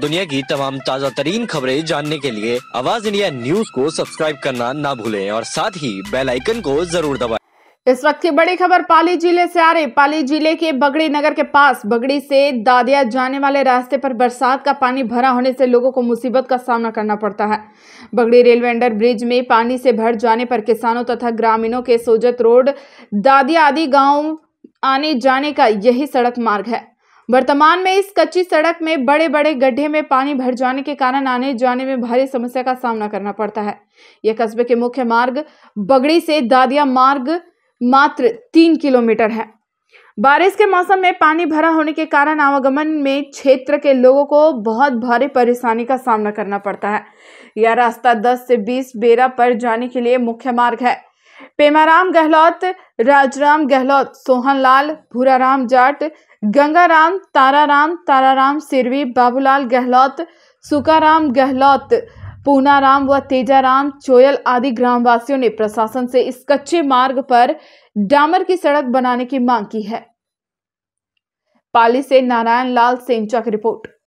दुनिया की तमाम ताज़ा तरीन खबरें जानने के लिए आवाज इंडिया न्यूज को सब्सक्राइब करना ना भूलें और साथ ही बेल आइकन को जरूर दबाएं। इस वक्त की बड़ी खबर पाली जिले से आ रही पाली जिले के बगड़ी नगर के पास बगड़ी से दादिया जाने वाले रास्ते पर बरसात का पानी भरा होने से लोगों को मुसीबत का सामना करना पड़ता है बगड़ी रेलवे अंडर ब्रिज में पानी से भर जाने पर किसानों तथा ग्रामीणों के सोजत रोड दादिया आदि गाँव आने जाने का यही सड़क मार्ग है वर्तमान में इस कच्ची सड़क में बड़े बड़े गड्ढे में पानी भर जाने के कारण आने जाने में भारी समस्या का सामना करना पड़ता है यह कस्बे के मुख्य मार्ग बगड़ी से दादिया मार्ग मात्र तीन किलोमीटर है बारिश के मौसम में पानी भरा होने के कारण आवागमन में क्षेत्र के लोगों को बहुत भारी परेशानी का सामना करना पड़ता है यह रास्ता 10 से 20 बेरा पर जाने के लिए मुख्य मार्ग है पेमाराम गहलोत राजराम गहलोत सोहनलाल भूराराम जाट गंगाराम ताराराम ताराराम सिरवी बाबूलाल गहलोत सुकाराम गहलोत पूनाराम व तेजाराम चोयल आदि ग्रामवासियों ने प्रशासन से इस कच्चे मार्ग पर डामर की सड़क बनाने की मांग की है पाली से नारायण लाल सेंचा की रिपोर्ट